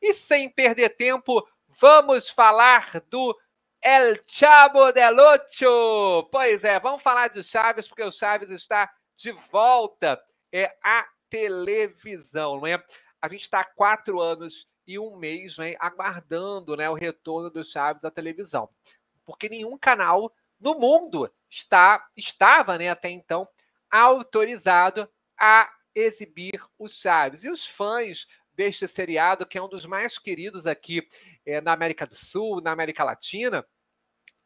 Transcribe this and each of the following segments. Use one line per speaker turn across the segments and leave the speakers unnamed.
E sem perder tempo, vamos falar do El Chavo del Ocho. Pois é, vamos falar de Chaves, porque o Chaves está de volta é, à televisão, não é? A gente está há quatro anos e um mês né, aguardando né, o retorno do Chaves à televisão. Porque nenhum canal no mundo está, estava né, até então autorizado a exibir o Chaves. E os fãs deste seriado, que é um dos mais queridos aqui é, na América do Sul, na América Latina,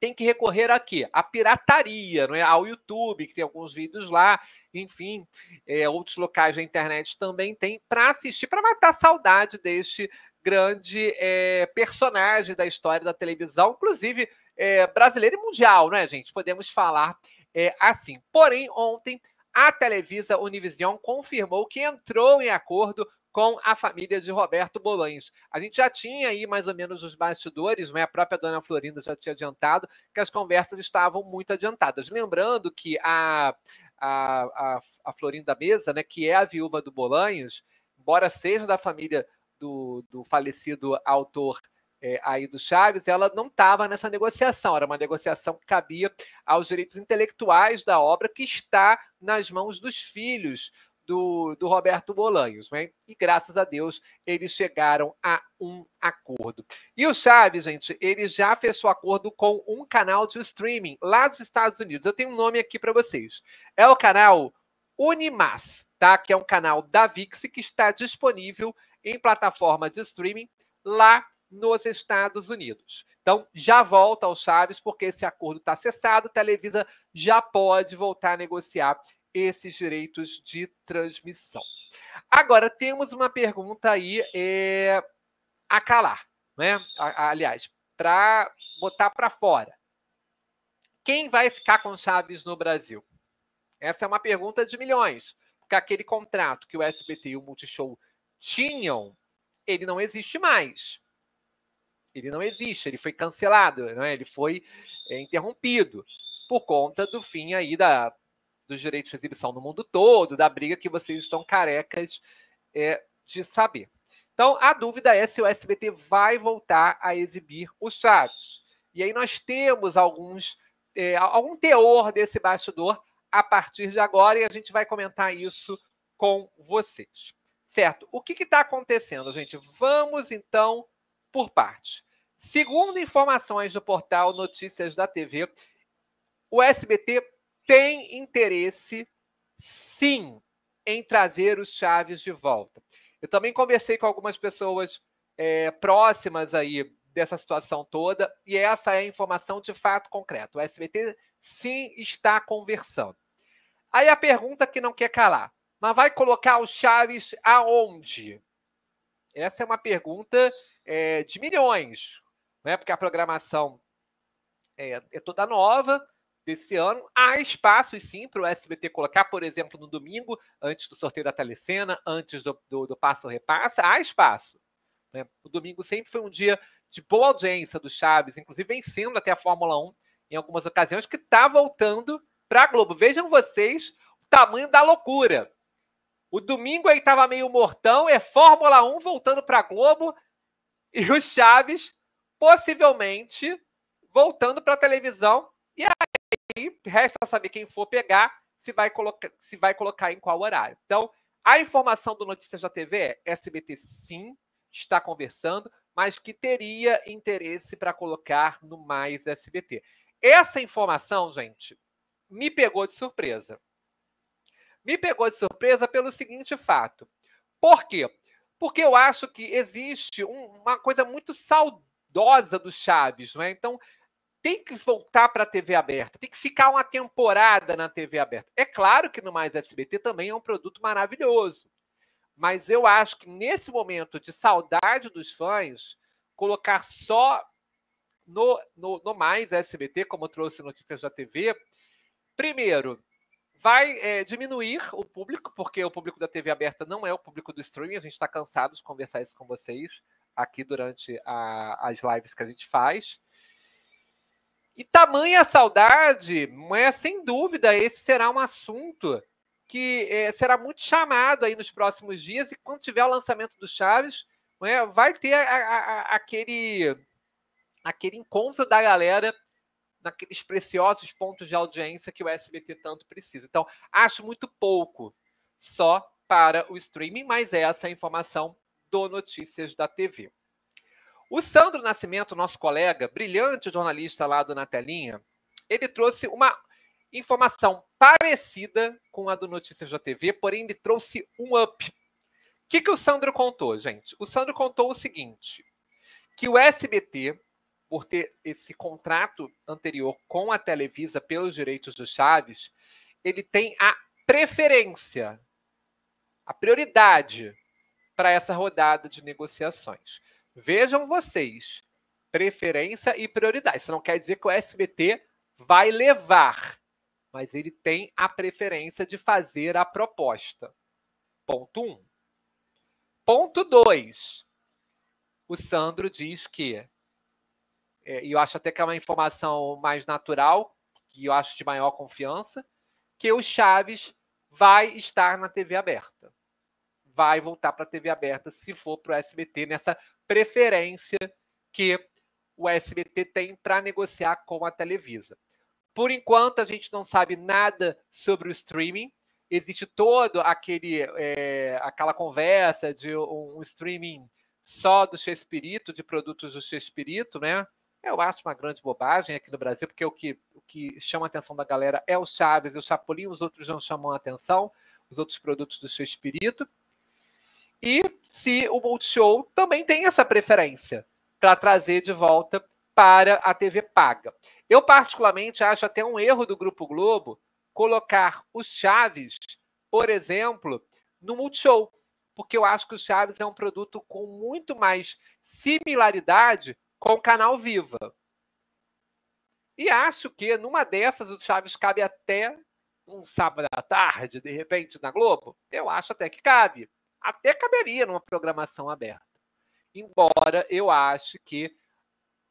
tem que recorrer a quê? A pirataria, não é? ao YouTube, que tem alguns vídeos lá, enfim, é, outros locais da internet também tem, para assistir, para matar a saudade deste grande é, personagem da história da televisão, inclusive é, e mundial, né, gente? Podemos falar é, assim. Porém, ontem, a Televisa Univision confirmou que entrou em acordo com a família de Roberto Bolanhos. A gente já tinha aí mais ou menos os bastidores, né? a própria dona Florinda já tinha adiantado, que as conversas estavam muito adiantadas. Lembrando que a, a, a, a Florinda Mesa, né, que é a viúva do Bolanhos, embora seja da família do, do falecido autor é, aí do Chaves, ela não estava nessa negociação, era uma negociação que cabia aos direitos intelectuais da obra que está nas mãos dos filhos do, do Roberto Bolanhos. Né? E graças a Deus eles chegaram a um acordo. E o Chaves, gente, ele já fechou acordo com um canal de streaming lá dos Estados Unidos. Eu tenho um nome aqui para vocês. É o canal Unimas, tá? Que é um canal da VIX que está disponível em plataformas de streaming lá nos Estados Unidos. Então, já volta ao Chaves, porque esse acordo está cessado, Televisa já pode voltar a negociar esses direitos de transmissão. Agora, temos uma pergunta aí é, a calar, né? aliás, para botar para fora. Quem vai ficar com Chaves no Brasil? Essa é uma pergunta de milhões, porque aquele contrato que o SBT e o Multishow tinham, ele não existe mais. Ele não existe, ele foi cancelado, né? ele foi é, interrompido por conta do fim aí da dos direitos de exibição no mundo todo, da briga que vocês estão carecas é, de saber. Então, a dúvida é se o SBT vai voltar a exibir o Chaves. E aí nós temos alguns é, algum teor desse bastidor a partir de agora e a gente vai comentar isso com vocês. Certo? O que está acontecendo, gente? Vamos então por parte. Segundo informações do portal Notícias da TV, o SBT tem interesse, sim, em trazer os Chaves de volta. Eu também conversei com algumas pessoas é, próximas aí dessa situação toda, e essa é a informação de fato concreto. O SBT sim está conversando. Aí a pergunta que não quer calar: mas vai colocar o Chaves aonde? Essa é uma pergunta é, de milhões, né? porque a programação é, é toda nova, desse ano. Há espaço, sim, para o SBT colocar, por exemplo, no domingo, antes do sorteio da telecena, antes do, do, do passo repassa, há espaço. Né? O domingo sempre foi um dia de boa audiência do Chaves, inclusive vencendo até a Fórmula 1 em algumas ocasiões, que está voltando para a Globo. Vejam vocês o tamanho da loucura. O domingo aí estava meio mortão, é Fórmula 1 voltando para a Globo e o Chaves possivelmente voltando para a televisão aí resta saber quem for pegar se vai colocar, se vai colocar em qual horário. Então, a informação do Notícias da TV é SBT sim está conversando, mas que teria interesse para colocar no mais SBT. Essa informação, gente, me pegou de surpresa. Me pegou de surpresa pelo seguinte fato. Por quê? Porque eu acho que existe um, uma coisa muito saudosa do Chaves, não é? Então, tem que voltar para a TV aberta, tem que ficar uma temporada na TV aberta. É claro que no Mais SBT também é um produto maravilhoso, mas eu acho que nesse momento de saudade dos fãs, colocar só no, no, no Mais SBT, como eu trouxe notícias da TV, primeiro, vai é, diminuir o público, porque o público da TV aberta não é o público do streaming, a gente está cansado de conversar isso com vocês aqui durante a, as lives que a gente faz. E tamanha saudade, é sem dúvida, esse será um assunto que é, será muito chamado aí nos próximos dias. E quando tiver o lançamento do Chaves, é, vai ter a, a, a, aquele, aquele encontro da galera naqueles preciosos pontos de audiência que o SBT tanto precisa. Então, acho muito pouco só para o streaming, mas essa é a informação do Notícias da TV. O Sandro Nascimento, nosso colega, brilhante jornalista lá do Na Telinha, ele trouxe uma informação parecida com a do Notícias da TV, porém ele trouxe um up. O que, que o Sandro contou, gente? O Sandro contou o seguinte: que o SBT, por ter esse contrato anterior com a Televisa pelos direitos do Chaves, ele tem a preferência, a prioridade para essa rodada de negociações. Vejam vocês, preferência e prioridade. Isso não quer dizer que o SBT vai levar, mas ele tem a preferência de fazer a proposta. Ponto 1. Um. Ponto 2. O Sandro diz que, é, e eu acho até que é uma informação mais natural, que eu acho de maior confiança, que o Chaves vai estar na TV aberta. Vai voltar para a TV aberta se for para o SBT nessa preferência que o SBT tem para negociar com a Televisa. Por enquanto, a gente não sabe nada sobre o streaming. Existe todo aquele é, aquela conversa de um streaming só do Espírito, de produtos do Espírito, né? Eu acho uma grande bobagem aqui no Brasil, porque o que, o que chama a atenção da galera é o Chaves e o Chapolin, os outros não chamam a atenção, os outros produtos do seu espírito e se o Multishow também tem essa preferência para trazer de volta para a TV paga. Eu, particularmente, acho até um erro do Grupo Globo colocar o Chaves, por exemplo, no Multishow, porque eu acho que o Chaves é um produto com muito mais similaridade com o canal Viva. E acho que numa dessas o Chaves cabe até um sábado à tarde, de repente, na Globo. Eu acho até que cabe até caberia numa programação aberta. Embora eu ache que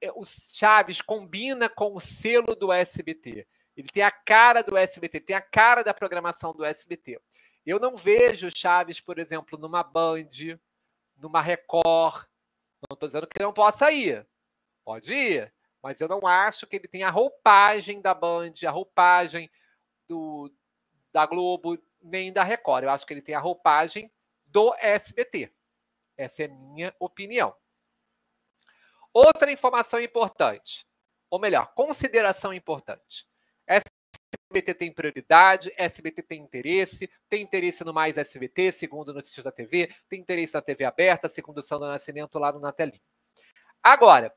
é, o Chaves combina com o selo do SBT. Ele tem a cara do SBT, tem a cara da programação do SBT. Eu não vejo Chaves, por exemplo, numa Band, numa Record. Não estou dizendo que não possa ir. Pode ir. Mas eu não acho que ele tenha a roupagem da Band, a roupagem do, da Globo, nem da Record. Eu acho que ele tem a roupagem do SBT. Essa é minha opinião. Outra informação importante, ou melhor, consideração importante. SBT tem prioridade, SBT tem interesse, tem interesse no Mais SBT, segundo Notícias da TV, tem interesse na TV aberta, segundo o Sandro Nascimento lá no Natelinho. Agora,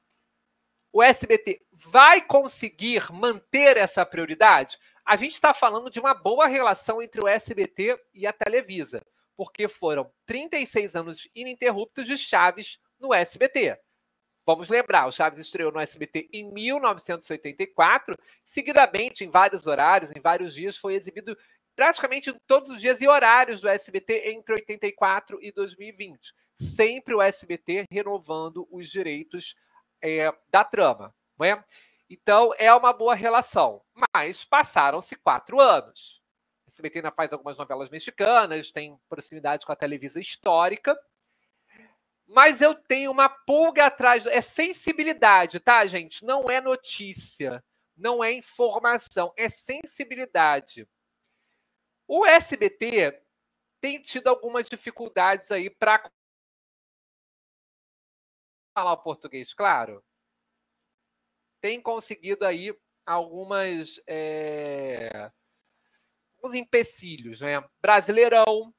o SBT vai conseguir manter essa prioridade? A gente está falando de uma boa relação entre o SBT e a Televisa porque foram 36 anos ininterruptos de Chaves no SBT. Vamos lembrar, o Chaves estreou no SBT em 1984, seguidamente em vários horários, em vários dias, foi exibido praticamente todos os dias e horários do SBT entre 84 e 2020. Sempre o SBT renovando os direitos é, da trama. Não é? Então, é uma boa relação. Mas passaram-se quatro anos. SBT ainda faz algumas novelas mexicanas, tem proximidade com a Televisa histórica. Mas eu tenho uma pulga atrás. É sensibilidade, tá, gente? Não é notícia, não é informação, é sensibilidade. O SBT tem tido algumas dificuldades aí para falar o português, claro. Tem conseguido aí algumas é os empecilhos, né? Brasileirão,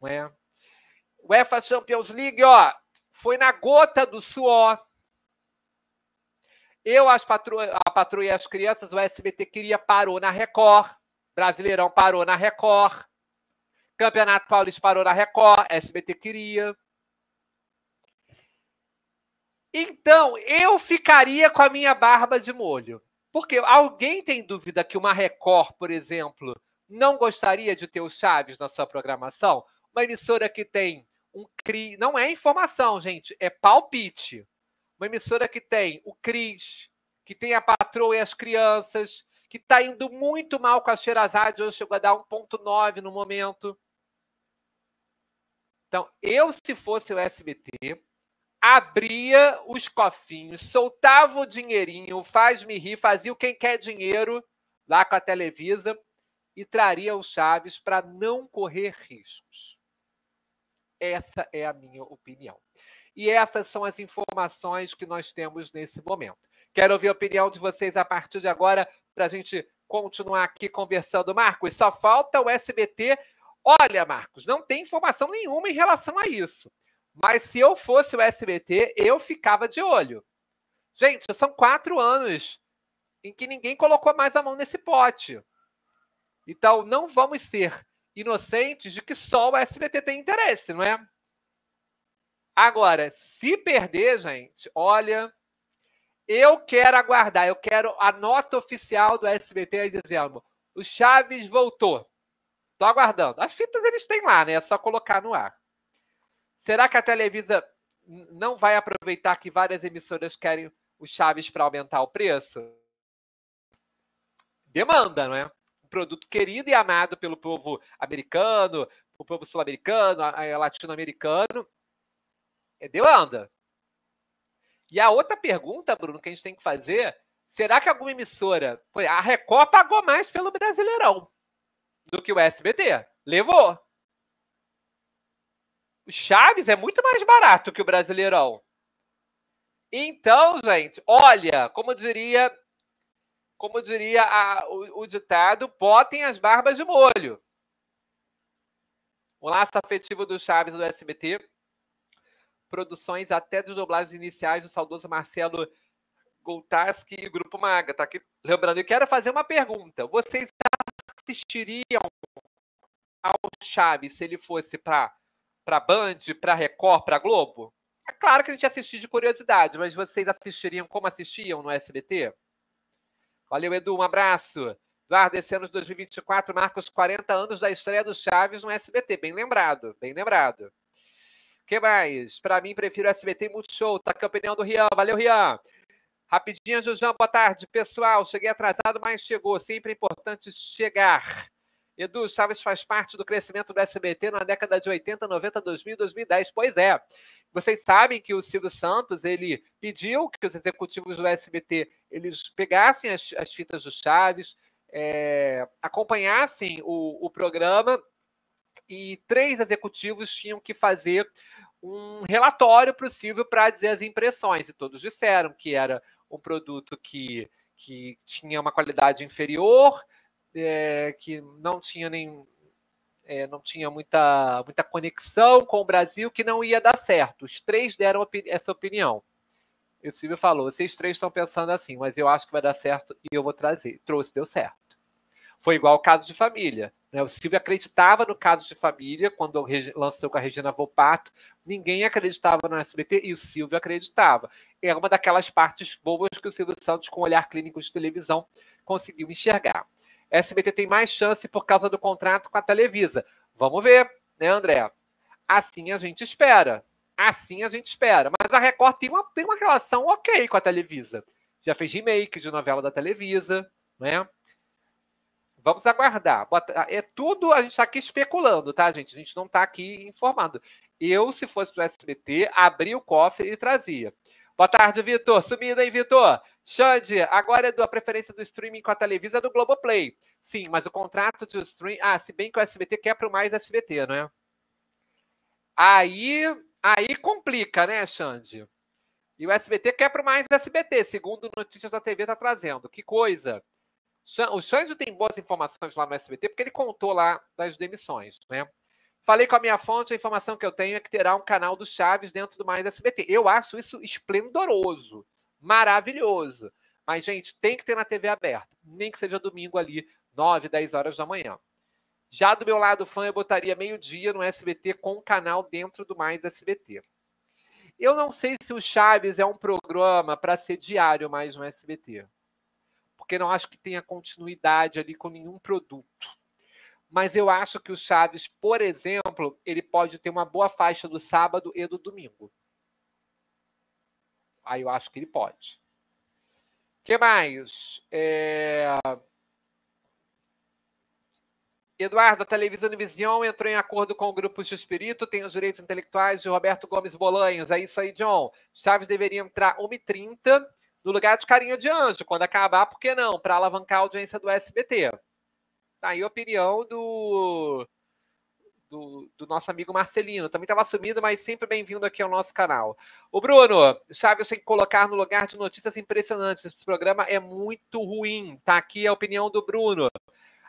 né? UEFA Champions League, ó, foi na gota do suor. Eu as patro, a patroei as crianças, o SBT queria, parou na Record. Brasileirão parou na Record. Campeonato Paulista parou na Record, SBT queria. Então, eu ficaria com a minha barba de molho. Porque alguém tem dúvida que uma Record, por exemplo, não gostaria de ter o Chaves na sua programação? Uma emissora que tem um CRI. Não é informação, gente, é palpite. Uma emissora que tem o CRIS, que tem a patroa e as crianças, que está indo muito mal com a Xerazade, hoje chegou a dar 1,9 no momento. Então, eu, se fosse o SBT, abria os cofinhos, soltava o dinheirinho, faz-me rir, fazia o quem quer dinheiro lá com a Televisa e traria o Chaves para não correr riscos. Essa é a minha opinião. E essas são as informações que nós temos nesse momento. Quero ouvir a opinião de vocês a partir de agora para a gente continuar aqui conversando. Marcos, só falta o SBT. Olha, Marcos, não tem informação nenhuma em relação a isso. Mas se eu fosse o SBT, eu ficava de olho. Gente, são quatro anos em que ninguém colocou mais a mão nesse pote. Então, não vamos ser inocentes de que só o SBT tem interesse, não é? Agora, se perder, gente, olha, eu quero aguardar, eu quero a nota oficial do SBT aí dizendo: o Chaves voltou. Estou aguardando. As fitas eles têm lá, né? É só colocar no ar. Será que a Televisa não vai aproveitar que várias emissoras querem o Chaves para aumentar o preço? Demanda, não é? Um produto querido e amado pelo povo americano, o povo sul-americano, latino-americano. É demanda. E a outra pergunta, Bruno, que a gente tem que fazer, será que alguma emissora, a Record pagou mais pelo Brasileirão do que o SBT? Levou o Chaves é muito mais barato que o Brasileirão. Então, gente, olha, como diria, como diria a, o, o, ditado, botem as barbas de molho. O laço afetivo do Chaves do SBT. Produções até dos dublagens iniciais do saudoso Marcelo Goltaski e Grupo Maga. Tá aqui. Lembrando, eu quero fazer uma pergunta. Vocês assistiriam ao Chaves se ele fosse para para Band, para Record, para Globo? É claro que a gente assistiu de curiosidade, mas vocês assistiriam como assistiam no SBT? Valeu, Edu, um abraço. Eduardo, esse ano de 2024 marca os 40 anos da estreia do Chaves no SBT. Bem lembrado, bem lembrado. que mais? Para mim, prefiro o SBT e Multishow. Tá campeão do Rian. Valeu, Rian. Rapidinho, Jujão, boa tarde. Pessoal, cheguei atrasado, mas chegou. Sempre é importante chegar. Edu Chaves faz parte do crescimento do SBT na década de 80, 90, 2000 2010. Pois é. Vocês sabem que o Silvio Santos ele pediu que os executivos do SBT eles pegassem as, as fitas do Chaves, é, acompanhassem o, o programa e três executivos tinham que fazer um relatório para o Silvio para dizer as impressões. E todos disseram que era um produto que, que tinha uma qualidade inferior, é, que não tinha nem é, não tinha muita, muita conexão com o Brasil, que não ia dar certo. Os três deram essa opinião. E o Silvio falou: vocês três estão pensando assim, mas eu acho que vai dar certo e eu vou trazer. Trouxe, deu certo. Foi igual ao caso de família. Né? O Silvio acreditava no caso de família, quando lançou com a Regina Volpato, ninguém acreditava no SBT e o Silvio acreditava. É uma daquelas partes boas que o Silvio Santos, com o olhar clínico de televisão, conseguiu enxergar. SBT tem mais chance por causa do contrato com a Televisa. Vamos ver, né, André? Assim a gente espera. Assim a gente espera. Mas a Record tem uma, tem uma relação ok com a Televisa. Já fez remake de novela da Televisa, né? Vamos aguardar. É tudo, a gente está aqui especulando, tá, gente? A gente não está aqui informando. Eu, se fosse do SBT, abria o cofre e trazia. Boa tarde, Vitor. Sumido, hein, Vitor? Xande, agora é a preferência do streaming com a Televisa do Globoplay. Sim, mas o contrato de streaming. Ah, se bem que o SBT quer pro mais SBT, né? Aí, aí complica, né, Xande? E o SBT quer pro mais SBT, segundo notícias da TV tá trazendo. Que coisa! O Xande tem boas informações lá no SBT, porque ele contou lá das demissões, né? Falei com a minha fonte, a informação que eu tenho é que terá um canal do Chaves dentro do Mais SBT. Eu acho isso esplendoroso maravilhoso. Mas, gente, tem que ter na TV aberta, nem que seja domingo ali, 9, 10 horas da manhã. Já do meu lado fã, eu botaria meio-dia no SBT com o canal dentro do Mais SBT. Eu não sei se o Chaves é um programa para ser diário mais no SBT, porque não acho que tenha continuidade ali com nenhum produto. Mas eu acho que o Chaves, por exemplo, ele pode ter uma boa faixa do sábado e do domingo. Aí eu acho que ele pode. O que mais? É... Eduardo, a televisão Visão entrou em acordo com o Grupo de Espírito, tem os direitos intelectuais de Roberto Gomes Bolanhos. É isso aí, John. Chaves deveria entrar 1h30 no lugar de Carinha de Anjo, quando acabar, por que não? Para alavancar a audiência do SBT. Tá aí a opinião do do, do nosso amigo Marcelino. Também estava sumido, mas sempre bem-vindo aqui ao nosso canal. O Bruno, sabe tem que colocar no lugar de notícias impressionantes. Esse programa é muito ruim. Tá aqui a opinião do Bruno.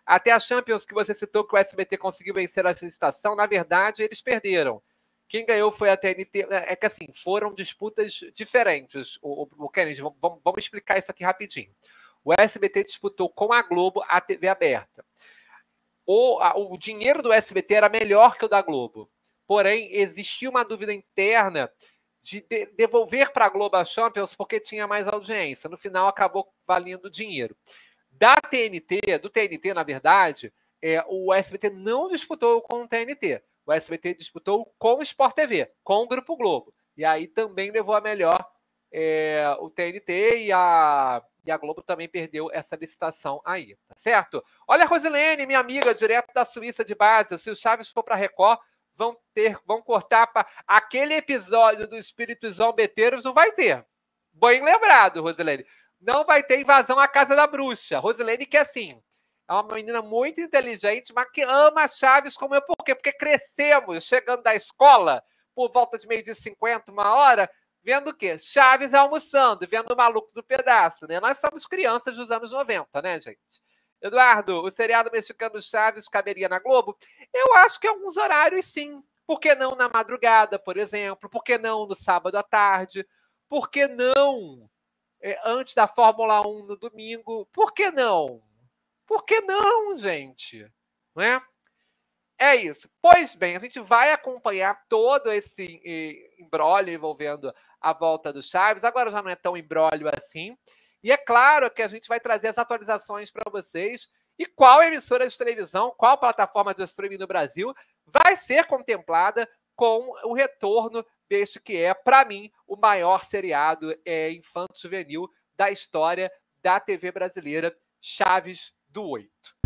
Até a Champions que você citou que o SBT conseguiu vencer a licitação, na verdade, eles perderam. Quem ganhou foi a TNT. É, é que assim, foram disputas diferentes. O, o, o Kennedy, vamos, vamos explicar isso aqui rapidinho. O SBT disputou com a Globo a TV aberta o, a, o dinheiro do SBT era melhor que o da Globo. Porém, existia uma dúvida interna de, de devolver para a Globo a Champions porque tinha mais audiência. No final, acabou valendo dinheiro. Da TNT, do TNT, na verdade, é, o SBT não disputou com o TNT. O SBT disputou com o Sport TV, com o Grupo Globo. E aí também levou a melhor é, o TNT e a e a Globo também perdeu essa licitação aí, tá certo? Olha a Rosilene, minha amiga, direto da Suíça de base. Se o Chaves for para Record, vão ter, vão cortar pra... aquele episódio do Espíritos Zombeteiros não vai ter. Bem lembrado, Rosilene. Não vai ter invasão à casa da bruxa. Rosilene que é assim, é uma menina muito inteligente, mas que ama Chaves como eu. Por quê? Porque crescemos chegando da escola por volta de meio de 50, uma hora, vendo o quê? Chaves almoçando, vendo o maluco do pedaço, né? Nós somos crianças dos anos 90, né, gente? Eduardo, o seriado mexicano Chaves caberia na Globo? Eu acho que alguns horários sim. Por que não na madrugada, por exemplo? Por que não no sábado à tarde? Por que não é, antes da Fórmula 1 no domingo? Por que não? Por que não, gente? Não é? É isso. Pois bem, a gente vai acompanhar todo esse eh, embrólio envolvendo a volta do Chaves. Agora já não é tão embrólio assim. E é claro que a gente vai trazer as atualizações para vocês. E qual emissora de televisão, qual plataforma de streaming no Brasil vai ser contemplada com o retorno deste que é, para mim, o maior seriado é, infanto-juvenil da história da TV brasileira, Chaves do Oito.